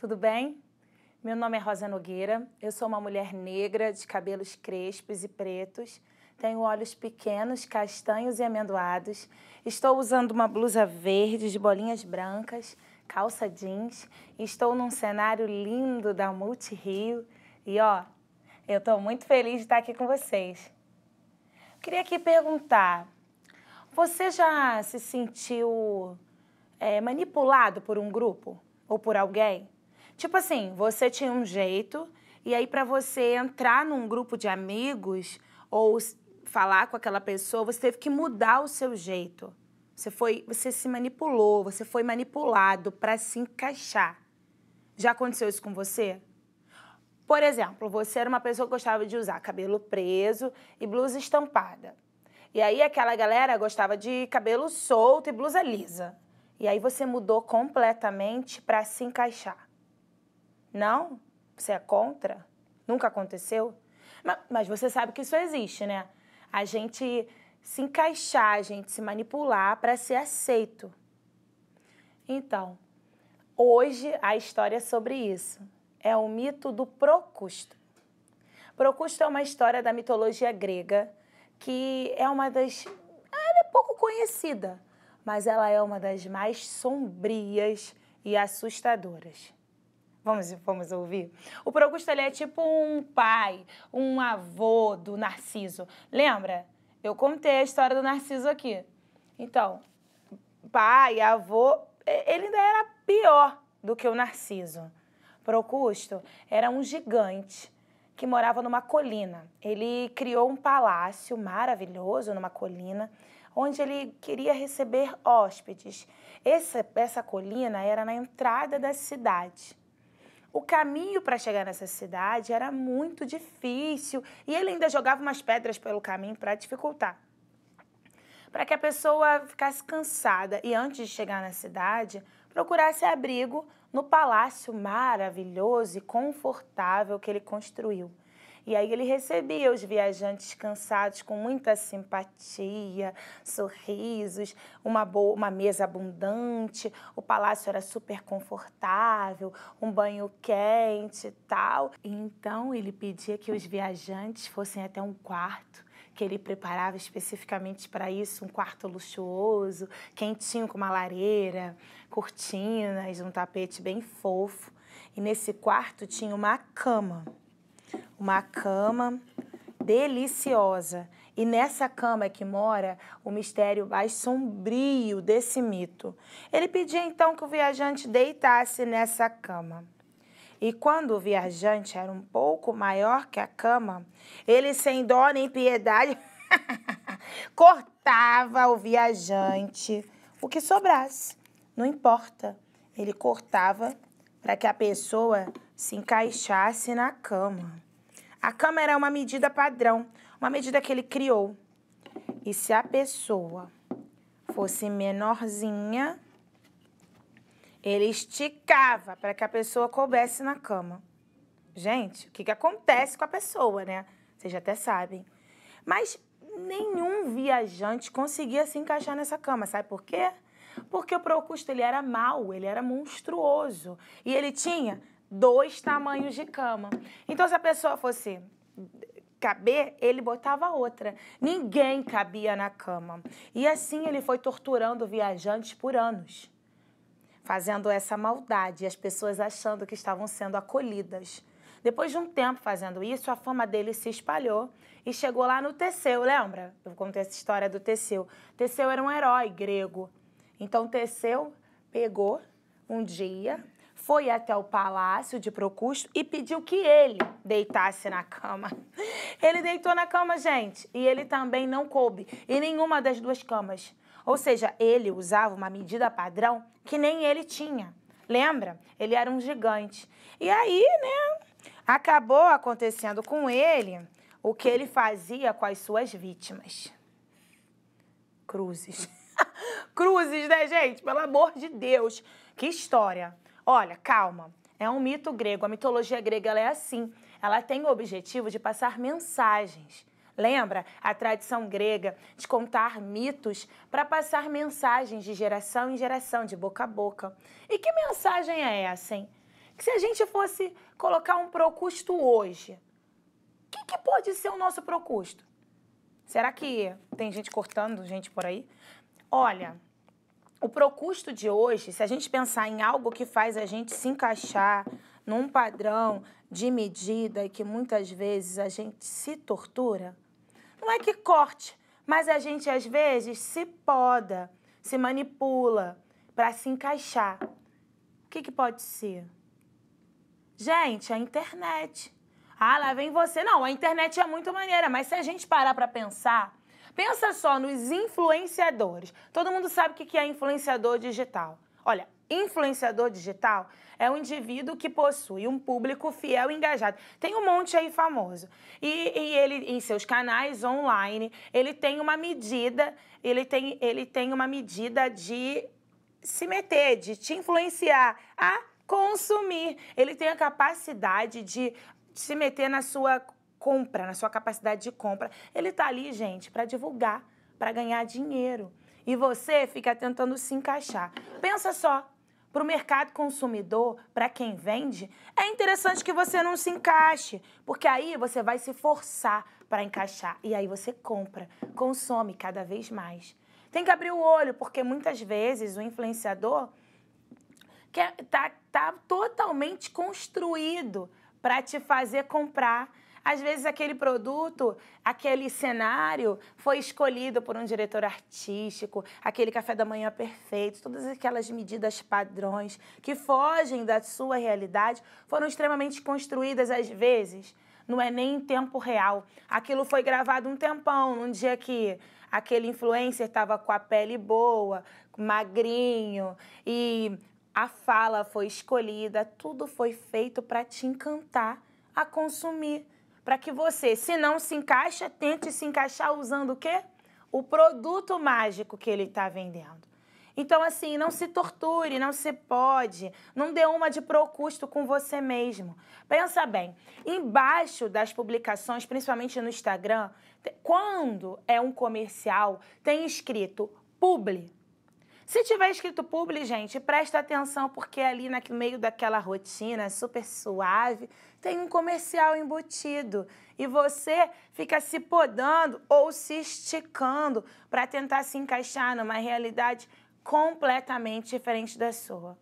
tudo bem? Meu nome é Rosa Nogueira, eu sou uma mulher negra de cabelos crespos e pretos, tenho olhos pequenos, castanhos e amendoados, estou usando uma blusa verde de bolinhas brancas, calça jeans, estou num cenário lindo da Multi Rio e ó, eu estou muito feliz de estar aqui com vocês. Queria aqui perguntar, você já se sentiu é, manipulado por um grupo ou por alguém? Tipo assim, você tinha um jeito e aí para você entrar num grupo de amigos ou falar com aquela pessoa, você teve que mudar o seu jeito. Você foi, você se manipulou, você foi manipulado para se encaixar. Já aconteceu isso com você? Por exemplo, você era uma pessoa que gostava de usar cabelo preso e blusa estampada. E aí aquela galera gostava de cabelo solto e blusa lisa. E aí você mudou completamente para se encaixar. Não? Você é contra? Nunca aconteceu? Mas, mas você sabe que isso existe, né? A gente se encaixar, a gente se manipular para ser aceito. Então, hoje a história é sobre isso. É o mito do Procusto. Procusto é uma história da mitologia grega que é uma das. Ela é pouco conhecida, mas ela é uma das mais sombrias e assustadoras. Vamos, vamos ouvir? O Procusto ele é tipo um pai, um avô do Narciso. Lembra? Eu contei a história do Narciso aqui. Então, pai, avô, ele ainda era pior do que o Narciso. Procusto era um gigante que morava numa colina. Ele criou um palácio maravilhoso numa colina, onde ele queria receber hóspedes. Essa, essa colina era na entrada da cidade. O caminho para chegar nessa cidade era muito difícil e ele ainda jogava umas pedras pelo caminho para dificultar. Para que a pessoa ficasse cansada e antes de chegar na cidade, procurasse abrigo no palácio maravilhoso e confortável que ele construiu. E aí ele recebia os viajantes cansados com muita simpatia, sorrisos, uma, boa, uma mesa abundante, o palácio era super confortável, um banho quente e tal. então ele pedia que os viajantes fossem até um quarto que ele preparava especificamente para isso, um quarto luxuoso, quentinho com uma lareira, cortinas, um tapete bem fofo. E nesse quarto tinha uma cama uma cama deliciosa. E nessa cama que mora o mistério mais sombrio desse mito. Ele pedia então que o viajante deitasse nessa cama. E quando o viajante era um pouco maior que a cama, ele, sem dó nem piedade, cortava o viajante. O que sobrasse, não importa. Ele cortava para que a pessoa se encaixasse na cama. A câmera é uma medida padrão, uma medida que ele criou. E se a pessoa fosse menorzinha, ele esticava para que a pessoa coubesse na cama. Gente, o que, que acontece com a pessoa, né? Vocês já até sabem. Mas nenhum viajante conseguia se encaixar nessa cama, sabe por quê? Porque o Procusto ele era mau, ele era monstruoso e ele tinha dois tamanhos de cama. Então, se a pessoa fosse caber, ele botava outra. Ninguém cabia na cama. E assim ele foi torturando viajantes por anos, fazendo essa maldade, as pessoas achando que estavam sendo acolhidas. Depois de um tempo fazendo isso, a fama dele se espalhou e chegou lá no Teseu, lembra? Eu contei essa história do Teseu. Teseu era um herói grego. Então Teseu pegou um dia foi até o palácio de Procusto e pediu que ele deitasse na cama. Ele deitou na cama, gente, e ele também não coube em nenhuma das duas camas. Ou seja, ele usava uma medida padrão que nem ele tinha. Lembra? Ele era um gigante. E aí, né, acabou acontecendo com ele o que ele fazia com as suas vítimas. Cruzes. Cruzes, né, gente? Pelo amor de Deus. Que história. Olha, calma, é um mito grego. A mitologia grega é assim. Ela tem o objetivo de passar mensagens. Lembra a tradição grega de contar mitos para passar mensagens de geração em geração, de boca a boca. E que mensagem é essa, hein? Que se a gente fosse colocar um procusto hoje, o que, que pode ser o nosso procusto? Será que tem gente cortando gente por aí? Olha, o procusto de hoje, se a gente pensar em algo que faz a gente se encaixar num padrão de medida e que muitas vezes a gente se tortura, não é que corte, mas a gente às vezes se poda, se manipula para se encaixar. O que, que pode ser? Gente, a internet. Ah, lá vem você. Não, a internet é muito maneira, mas se a gente parar para pensar, Pensa só nos influenciadores. Todo mundo sabe o que é influenciador digital. Olha, influenciador digital é um indivíduo que possui um público fiel e engajado. Tem um monte aí famoso. E, e, ele, em seus canais online, ele tem uma medida, ele tem, ele tem uma medida de se meter, de te influenciar a consumir. Ele tem a capacidade de se meter na sua compra, na sua capacidade de compra. Ele está ali, gente, para divulgar, para ganhar dinheiro. E você fica tentando se encaixar. Pensa só, para o mercado consumidor, para quem vende, é interessante que você não se encaixe, porque aí você vai se forçar para encaixar e aí você compra, consome cada vez mais. Tem que abrir o olho, porque muitas vezes o influenciador está tá, tá totalmente construído para te fazer comprar às vezes, aquele produto, aquele cenário foi escolhido por um diretor artístico, aquele café da manhã perfeito, todas aquelas medidas padrões que fogem da sua realidade foram extremamente construídas, às vezes, não é nem em tempo real. Aquilo foi gravado um tempão, num dia que aquele influencer estava com a pele boa, magrinho e a fala foi escolhida, tudo foi feito para te encantar a consumir para que você, se não se encaixa, tente se encaixar usando o quê? O produto mágico que ele está vendendo. Então, assim, não se torture, não se pode, não dê uma de procusto com você mesmo. Pensa bem, embaixo das publicações, principalmente no Instagram, quando é um comercial, tem escrito publi. Se tiver escrito publi, gente, presta atenção, porque ali no meio daquela rotina super suave, tem um comercial embutido. E você fica se podando ou se esticando para tentar se encaixar numa realidade completamente diferente da sua.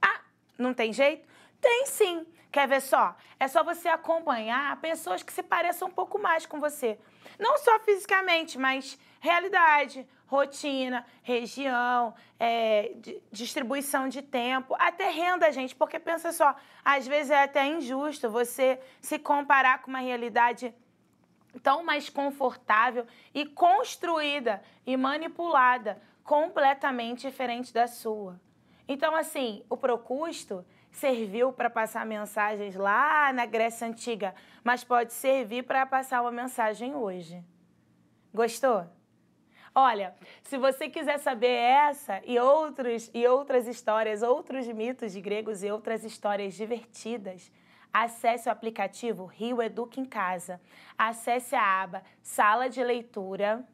Ah, não tem jeito? Tem sim. Quer ver só? É só você acompanhar pessoas que se pareçam um pouco mais com você. Não só fisicamente, mas realidade, rotina, região, é, distribuição de tempo, até renda, gente, porque pensa só, às vezes é até injusto você se comparar com uma realidade tão mais confortável e construída e manipulada completamente diferente da sua. Então, assim, o Procusto serviu para passar mensagens lá na Grécia Antiga, mas pode servir para passar uma mensagem hoje. Gostou? Olha, se você quiser saber essa e, outros, e outras histórias, outros mitos de gregos e outras histórias divertidas, acesse o aplicativo Rio Educa em Casa. Acesse a aba Sala de Leitura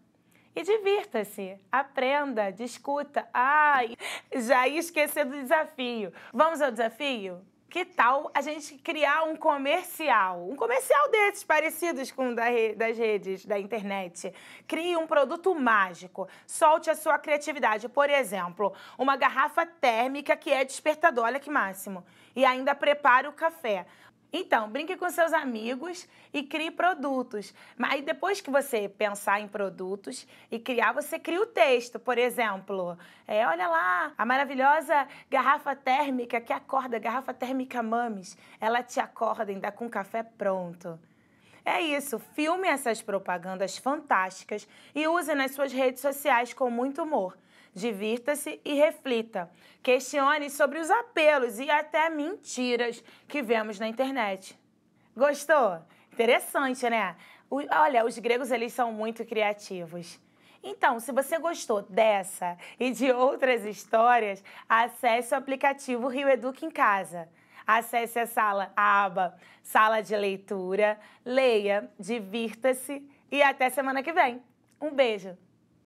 e divirta-se, aprenda, discuta. Ai, já ia esquecer do desafio. Vamos ao desafio? que tal a gente criar um comercial? Um comercial desses, parecidos com o da re, das redes, da internet. Crie um produto mágico. Solte a sua criatividade. Por exemplo, uma garrafa térmica que é despertador. Olha que máximo. E ainda prepare o café. Então, brinque com seus amigos e crie produtos. Mas aí depois que você pensar em produtos e criar, você cria o texto. Por exemplo, é, olha lá, a maravilhosa garrafa térmica que acorda, garrafa térmica mames. Ela te acorda e ainda com café pronto. É isso, filme essas propagandas fantásticas e use nas suas redes sociais com muito humor. Divirta-se e reflita. Questione sobre os apelos e até mentiras que vemos na internet. Gostou? Interessante, né? olha, os gregos eles são muito criativos. Então, se você gostou dessa e de outras histórias, acesse o aplicativo Rio Educa em Casa. Acesse a sala a aba Sala de Leitura, leia, divirta-se e até semana que vem. Um beijo!